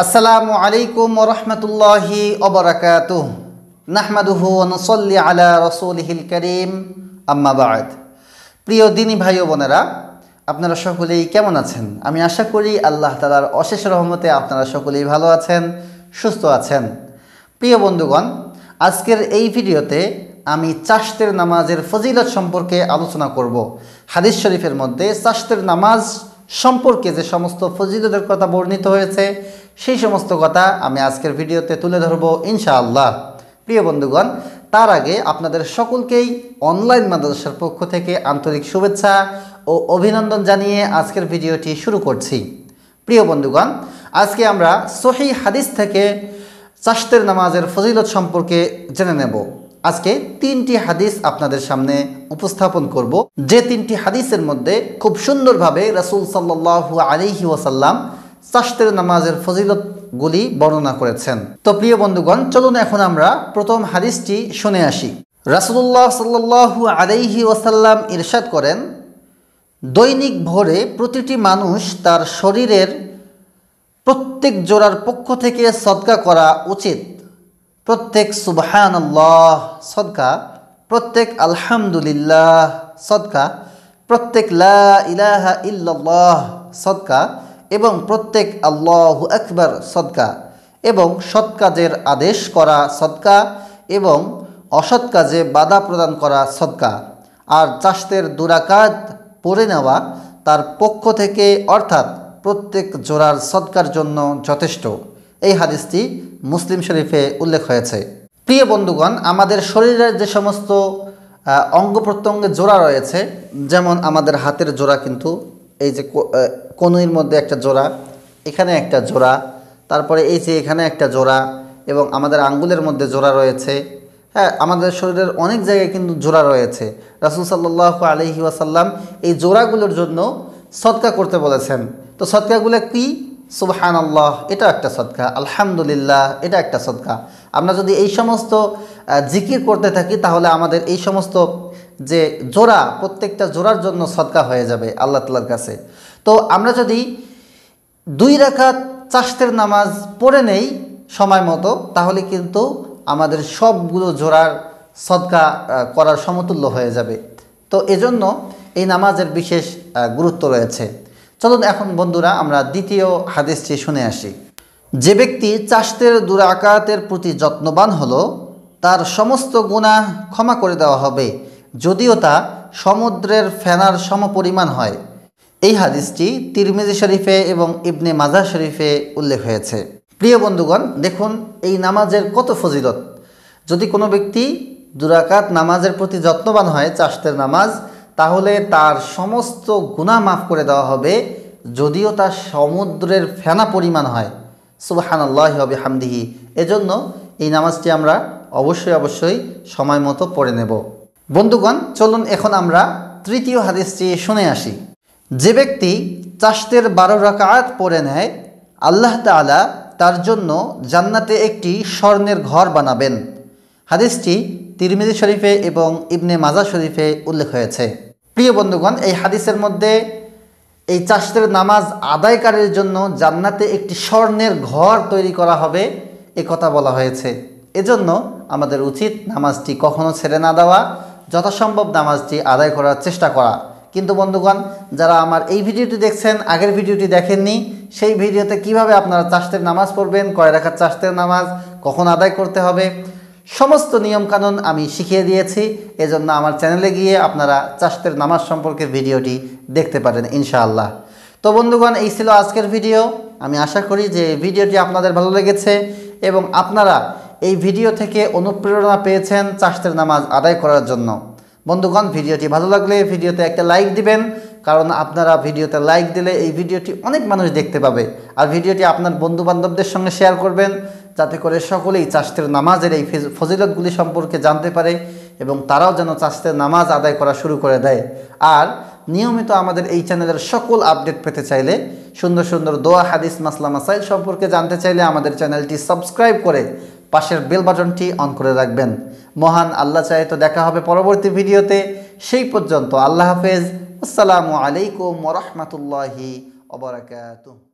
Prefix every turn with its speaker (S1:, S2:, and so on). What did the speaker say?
S1: আসসালামু আলাইকুম রহমতুল্লাহি অবরাকাত নাহমাদুহু অনসল্লি আলা রসুলহিল করিম আম্মাবাদ প্রিয় দিনী ভাই ও বোনেরা আপনারা সকলেই কেমন আছেন আমি আশা করি আল্লাহ তালার অশেষ রহমতে আপনারা সকলেই ভালো আছেন সুস্থ আছেন প্রিয় বন্ধুগণ আজকের এই ভিডিওতে আমি চাষতের নামাজের ফজিলত সম্পর্কে আলোচনা করব হাদিস শরীফের মধ্যে চাষতের নামাজ সম্পর্কে যে সমস্ত ফজিলতের কথা বর্ণিত হয়েছে সেই সমস্ত কথা আমি আজকের ভিডিওতে তুলে ধরব ইনশাআল্লাহ প্রিয় বন্ধুগণ তার আগে আপনাদের সকলকেই অনলাইন মাদ্রাসার পক্ষ থেকে আন্তরিক শুভেচ্ছা ও অভিনন্দন জানিয়ে আজকের ভিডিওটি শুরু করছি প্রিয় বন্ধুগণ আজকে আমরা সহি হাদিস থেকে চাষতের নামাজের ফজিলত সম্পর্কে জেনে নেব আজকে তিনটি হাদিস আপনাদের সামনে উপস্থাপন করব যে তিনটি হাদিসের মধ্যে খুব সুন্দরভাবে রাসুল সাল্লু আলিহি ওয়াসাল্লাম সাস্তের নামাজের ফজিলতগুলি বর্ণনা করেছেন তো প্রিয় বন্ধুগণ চলুন এখন আমরা প্রথম হাদিসটি শুনে আসি রাসুল্লাহ সাল্লু আলাইহি ওয়াসাল্লাম ইরশাদ করেন দৈনিক ভোরে প্রতিটি মানুষ তার শরীরের প্রত্যেক জোড়ার পক্ষ থেকে সদকা করা উচিত প্রত্যেক সুবহান আল্লাহ সদকা প্রত্যেক আলহামদুলিল্লাহ সদকা প্রত্যেক লা ইলাহা ইল্লাল্লাহ সদকা এবং প্রত্যেক আল্লাহ আকবর সদকা এবং সৎ কাজের আদেশ করা সদকা এবং অসৎ কাজে বাধা প্রদান করা সদকা আর চাষদের দুরাকাত পড়ে নেওয়া তার পক্ষ থেকে অর্থাৎ প্রত্যেক জোড়ার সদকার জন্য যথেষ্ট এই হাদিসটি মুসলিম শরীফে উল্লেখ হয়েছে প্রিয় বন্ধুগণ আমাদের শরীরের যে সমস্ত অঙ্গ প্রত্যঙ্গে জোড়া রয়েছে যেমন আমাদের হাতের জোড়া কিন্তু এই যে কনুইর মধ্যে একটা জোড়া এখানে একটা জোড়া তারপরে এই যে এখানে একটা জোড়া এবং আমাদের আঙ্গুলের মধ্যে জোড়া রয়েছে হ্যাঁ আমাদের শরীরের অনেক জায়গায় কিন্তু জোড়া রয়েছে রাসুল সাল্লাহ আলহি ওয়াসাল্লাম এই জোড়াগুলোর জন্য সৎকা করতে বলেছেন তো সৎকাগুলো কী সুবহান আল্লাহ এটা একটা সদকা আলহামদুলিল্লাহ এটা একটা সদকা আমরা যদি এই সমস্ত জিকির করতে থাকি তাহলে আমাদের এই সমস্ত যে জোড়া প্রত্যেকটা জোড়ার জন্য সদকা হয়ে যাবে আল্লাহ তালার কাছে তো আমরা যদি দুই রাখাত চাষের নামাজ পড়ে নেই সময় মতো তাহলে কিন্তু আমাদের সবগুলো জোড়ার সদকা করার সমতুল্য হয়ে যাবে তো এজন্য এই নামাজের বিশেষ গুরুত্ব রয়েছে চলুন এখন বন্ধুরা আমরা দ্বিতীয় হাদিসটি শুনে আসি যে ব্যক্তি চাষতের দুরাকাতের প্রতি যত্নবান হলো তার সমস্ত গুণা ক্ষমা করে দেওয়া হবে যদিও তা সমুদ্রের ফেনার সমপরিমাণ হয় এই হাদিসটি তিরমিজি শরীফে এবং ইবনে মাজাহ শরীফে উল্লেখ হয়েছে প্রিয় বন্ধুগণ দেখুন এই নামাজের কত ফজিলত যদি কোনো ব্যক্তি দুরাকাত নামাজের প্রতি যত্নবান হয় চাষতের নামাজ তাহলে তার সমস্ত গুণা মাফ করে দেওয়া হবে যদিও তা সমুদ্রের ফেনা পরিমাণ হয় সুবাহানাল্লাহ হবে হামদিহি এজন্য এই নামাজটি আমরা অবশ্যই অবশ্যই সময় মতো পড়ে নেব বন্ধুগণ চলুন এখন আমরা তৃতীয় হাদিসটি শুনে আসি যে ব্যক্তি চাষদের বারো রকাত পড়ে নেয় আল্লাহ তালা তার জন্য জান্নাতে একটি স্বর্ণের ঘর বানাবেন হাদিসটি তিরমিদি শরীফে এবং ইবনে মাজা শরীফে উল্লেখ হয়েছে প্রিয় বন্ধুগণ এই হাদিসের মধ্যে এই চাষের নামাজ আদায়কারীর জন্য জান্নাতে একটি স্বর্ণের ঘর তৈরি করা হবে এ কথা বলা হয়েছে এজন্য আমাদের উচিত নামাজটি কখনো ছেড়ে না দেওয়া যথাসম্ভব নামাজটি আদায় করার চেষ্টা করা কিন্তু বন্ধুগণ যারা আমার এই ভিডিওটি দেখছেন আগের ভিডিওটি দেখেননি সেই ভিডিওতে কিভাবে আপনারা চাষের নামাজ পড়বেন কয় রাখার চাষের নামাজ কখন আদায় করতে হবে সমস্ত নিয়মকানুন আমি শিখিয়ে দিয়েছি এজন্য আমার চ্যানেলে গিয়ে আপনারা চাষের নামাজ সম্পর্কে ভিডিওটি দেখতে পারেন ইনশাআল্লাহ তো বন্ধুগণ এই ছিল আজকের ভিডিও আমি আশা করি যে ভিডিওটি আপনাদের ভালো লেগেছে এবং আপনারা এই ভিডিও থেকে অনুপ্রেরণা পেয়েছেন চাষের নামাজ আদায় করার জন্য বন্ধুগণ ভিডিওটি ভালো লাগলে ভিডিওতে একটা লাইক দিবেন কারণ আপনারা ভিডিওতে লাইক দিলে এই ভিডিওটি অনেক মানুষ দেখতে পাবে আর ভিডিওটি আপনার বন্ধুবান্ধবদের সঙ্গে শেয়ার করবেন যাতে করে সকলেই চাষতের নামাজের এই ফজিলতগুলি সম্পর্কে জানতে পারে এবং তারাও যেন চাষতের নামাজ আদায় করা শুরু করে দেয় আর নিয়মিত আমাদের এই চ্যানেলের সকল আপডেট পেতে চাইলে সুন্দর সুন্দর দোয়া হাদিস মাসলা মাসাইল সম্পর্কে জানতে চাইলে আমাদের চ্যানেলটি সাবস্ক্রাইব করে পাশের বেল বাটনটি অন করে রাখবেন মহান আল্লাহ চাই তো দেখা হবে পরবর্তী ভিডিওতে সেই পর্যন্ত আল্লাহ হাফেজ আসসালামু আলাইকুম ওরহমতুল্লাহি অবরাকাত